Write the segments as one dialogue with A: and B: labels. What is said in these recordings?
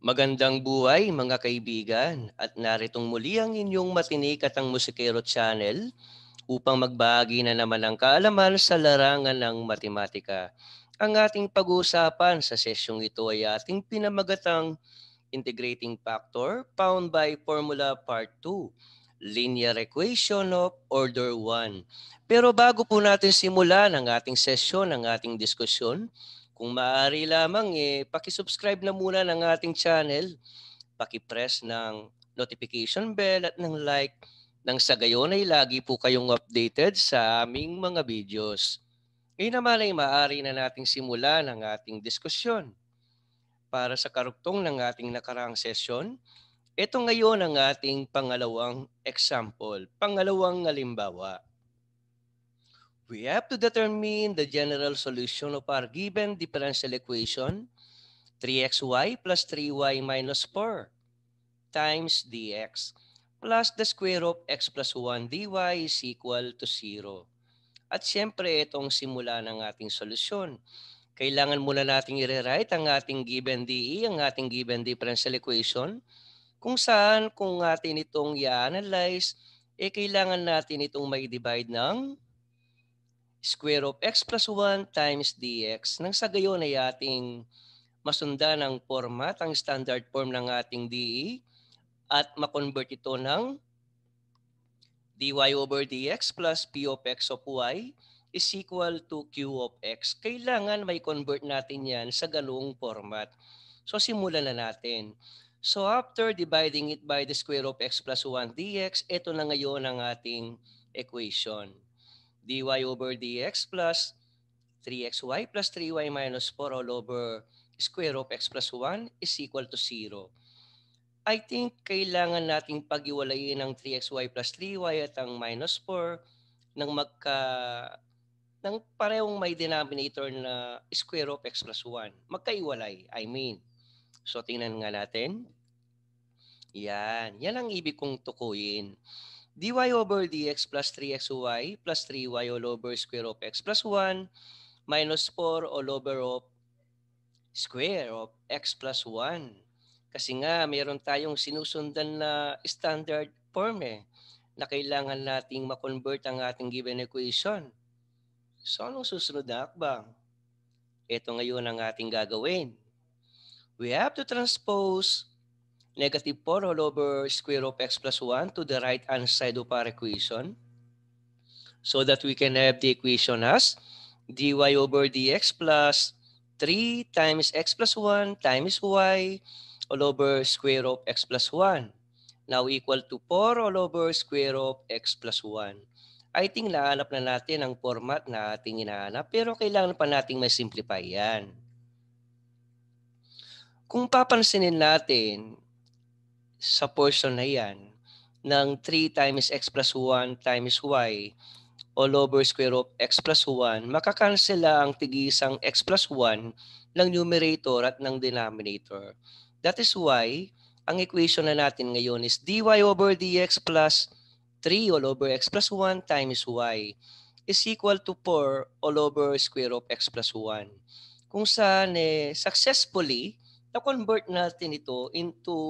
A: Magandang buhay mga kaibigan at naritong muli ang inyong matinik at ang Musikero Channel upang magbahagi na naman ng kaalaman sa larangan ng matematika. Ang ating pag-uusapan sa sesyong ito ay ating pinamagatang Integrating Factor Found by Formula Part 2, Linear Equation of Order 1. Pero bago po natin simulan ang ating sesyon, ang ating diskusyon, kung maaari lamang, eh, pakisubscribe na muna ng ating channel, pakipress ng notification bell at ng like nang sa gayon ay lagi po kayong updated sa aming mga videos. Ngayon naman ay maaari na nating simulan ang ating diskusyon. Para sa karugtong ng ating nakaraang sesyon, ito ngayon ang ating pangalawang example, pangalawang halimbawa. We have to determine the general solution of our given differential equation 3xy plus 3y minus 4 times dx plus the square of x plus 1 dy is equal to 0. At siyempre, itong simula ng ating solusyon. Kailangan muna nating i-rewrite ang ating given DE, ang ating given differential equation, kung saan kung natin itong i-analyze, eh kailangan natin itong may divide ng square of x plus 1 times dx. Nang sa gayon ay ating masundan ang format, ang standard form ng ating dE at makonvert ito ng dy over dx plus p of x of y is equal to q of x. Kailangan may convert natin yan sa galong format. So simulan na natin. So after dividing it by the square of x plus 1 dx, ito na ngayon ang ating equation dy over dx plus 3xy plus 3y minus 4 all over square of x plus 1 is equal to 0. I think kailangan nating pag ang 3xy plus 3y at ang minus 4 ng magka ng parehong may denominator na square of x plus 1. Magkaiwalay, I mean. So tingnan nga natin. Yan. Yan ang ibig kong tukuyin dy over dx plus 3xy plus 3y all over square of x plus 1 minus 4 all over of square of x plus 1. Kasi nga, mayroon tayong sinusundan na standard form eh, na kailangan nating makonvert ang ating given equation. So, anong susunod na akbang? Ito ngayon ang ating gagawin. We have to transpose negative 4 all over square of x plus 1 to the right hand side of our equation so that we can have the equation as dy over dx plus 3 times x plus 1 times y all over square of x plus 1 now equal to 4 all over square of x plus 1. I think nahanap na natin ang format na ating hinahanap pero kailangan pa nating may simplify yan. Kung papansinin natin, sa portion na yan ng 3 times x plus 1 times y all over square root x plus 1, makakansela ang tigisang x plus 1 ng numerator at ng denominator. That is why ang equation na natin ngayon is dy over dx plus 3 all over x plus 1 times y is equal to 4 all over square of x plus 1. Kung saan eh, successfully, na-convert natin ito into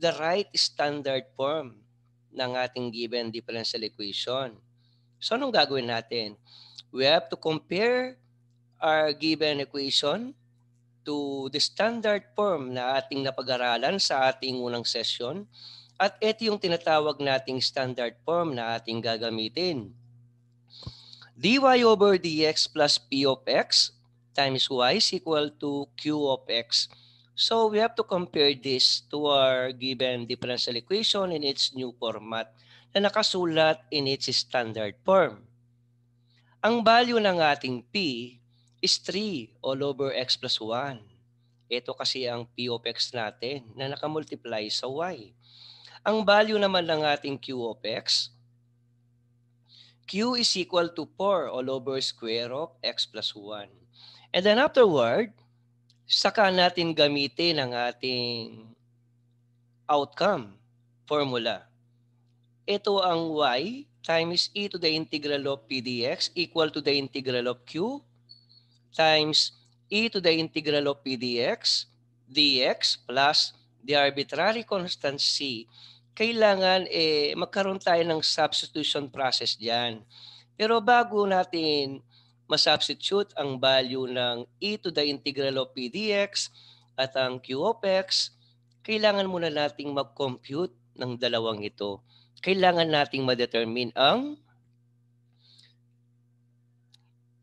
A: the right standard form ng ating given differential equation. So anong gagawin natin? We have to compare our given equation to the standard form na ating napag-aralan sa ating unang session. At ito yung tinatawag nating standard form na ating gagamitin. dy over dx plus p of x times y is equal to q of x So we have to compare this to our given differential equation in its new format na nakasulat in its standard form. Ang value ng ating P is 3 all over x plus 1. Ito kasi ang P of x natin na nakamultiply sa y. Ang value naman ng ating Q of x, Q is equal to 4 all over square of x plus 1. And then afterward, saka natin gamitin ang ating outcome formula. Ito ang y times e to the integral of pdx equal to the integral of q times e to the integral of pdx dx dx plus the arbitrary constant c. Kailangan eh, magkaroon tayo ng substitution process dyan. Pero bago natin masubstitute ang value ng e to the integral of pdx at ang q of x, kailangan muna nating mag-compute ng dalawang ito. Kailangan nating ma-determine ang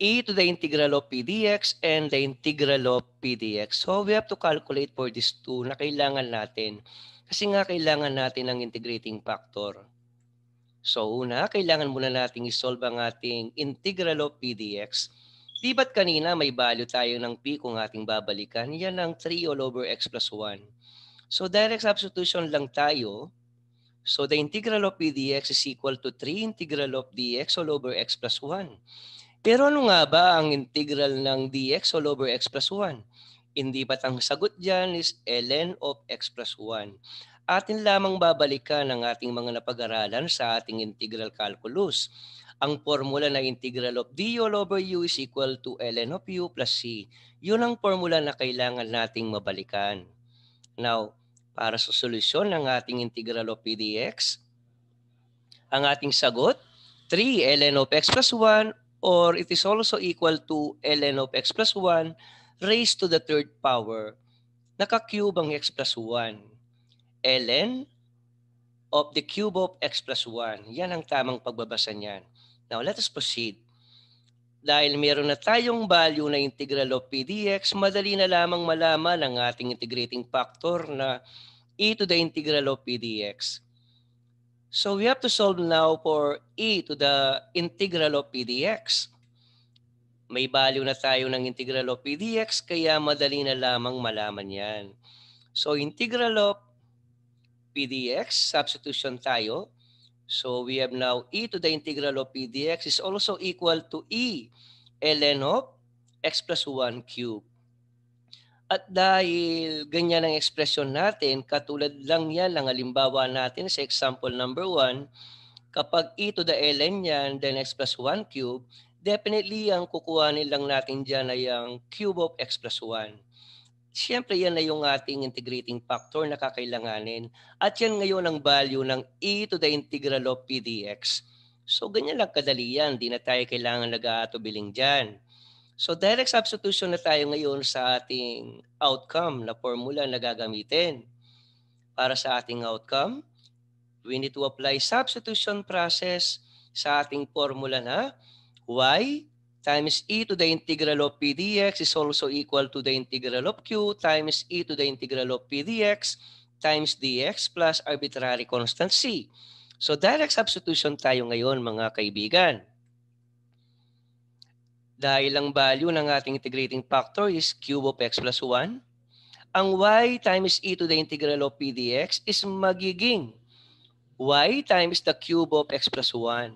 A: e to the integral of pdx and the integral of pdx. So we have to calculate for these two na kailangan natin. Kasi nga kailangan natin ng integrating factor. So una, kailangan muna nating isolve ang ating integral of PDX. Di ba't kanina may value tayo ng P kung ating babalikan? Yan ang 3 all over x plus 1. So direct substitution lang tayo. So the integral of pdx is equal to 3 integral of dx all over x plus 1. Pero ano nga ba ang integral ng dx all over x plus 1? Hindi ba't ang sagot dyan is ln of x plus 1? atin lamang babalikan ang ating mga napag-aralan sa ating integral calculus. Ang formula na integral of d all over u is equal to ln of u plus c. Yun ang formula na kailangan nating mabalikan. Now, para sa solusyon ng ating integral of p dx, ang ating sagot, 3 ln of x plus 1 or it is also equal to ln of x plus 1 raised to the third power. Naka-cube ang x plus 1 ln of the cube of x plus 1. Yan ang tamang pagbabasa niyan. Now, let us proceed. Dahil meron na tayong value na integral of p dx, madali na lamang malaman ang ating integrating factor na e to the integral of p dx. So we have to solve now for e to the integral of p dx. May value na tayo ng integral of p dx, kaya madali na lamang malaman yan. So integral of p dx, substitution tayo. So we have now e to the integral of PDX is also equal to e ln of x plus 1 cube. At dahil ganyan ang expression natin, katulad lang yan ng halimbawa natin sa example number 1, kapag e to the ln yan, then x plus 1 cube, definitely ang kukuhanin lang natin dyan ay ang cube of x plus 1. Siyempre, yan na yung ating integrating factor na kakailanganin. At yan ngayon ang value ng e to the integral of p dx. So, ganyan lang kadali yan. Di na tayo kailangan nag-aatubiling dyan. So, direct substitution na tayo ngayon sa ating outcome na formula na gagamitin. Para sa ating outcome, we need to apply substitution process sa ating formula na y times e to the integral of p dx is also equal to the integral of q times e to the integral of p dx times dx plus arbitrary constant c. So direct substitution tayo ngayon mga kaibigan. Dahil ang value ng ating integrating factor is cube of x plus 1. Ang y times e to the integral of p dx is magiging y times the cube of x plus 1.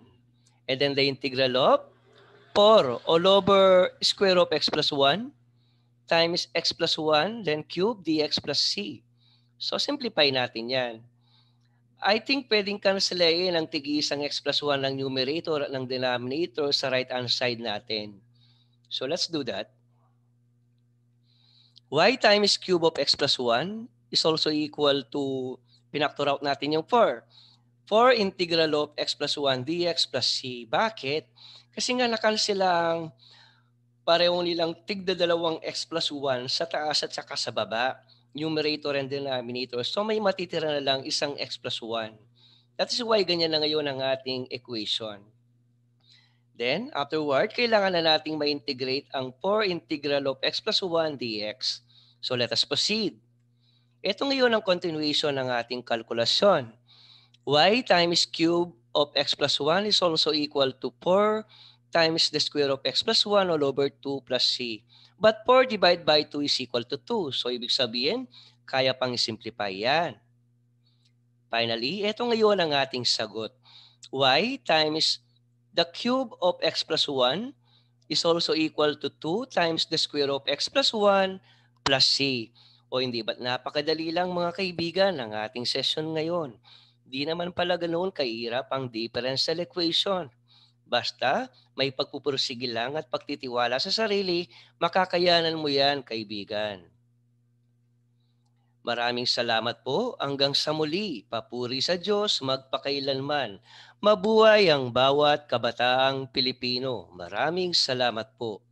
A: And then the integral of Or all over square of x plus 1 times x plus 1, then cube dx plus c. So simplify natin yan. I think pwedeng cancelayin ang tigisang x plus 1 ng numerator at ng denominator sa right-hand side natin. So let's do that. y times cube of x plus 1 is also equal to, pinactor out natin yung 4. 4 integral of x plus 1 dx plus c. Bakit? Kasi nga nakal pareho nilang tigda dalawang x plus 1 sa taas at saka sa baba, numerator and denominator. So may matitira na lang isang x plus 1. That is why ganyan na ngayon ang ating equation. Then, afterward, kailangan na nating ma-integrate ang 4 integral of x plus 1 dx. So let us proceed. Ito ngayon ang continuation ng ating kalkulasyon. y times cube of x plus 1 is also equal to 4 times the square of x plus 1 all over 2 plus c. But 4 divided by 2 is equal to 2. So ibig sabihin, kaya pang simplify yan. Finally, ito ngayon ang ating sagot. y times the cube of x plus 1 is also equal to 2 times the square of x plus 1 plus c. O hindi ba't napakadali lang mga kaibigan ang ating session ngayon. Di naman pala ganoon kahirap ang differential equation. Basta may pagpupursige lang at pagtitiwala sa sarili, makakayanan mo yan, kaibigan. Maraming salamat po hanggang sa muli. Papuri sa Diyos magpakailanman. Mabuhay ang bawat kabataang Pilipino. Maraming salamat po.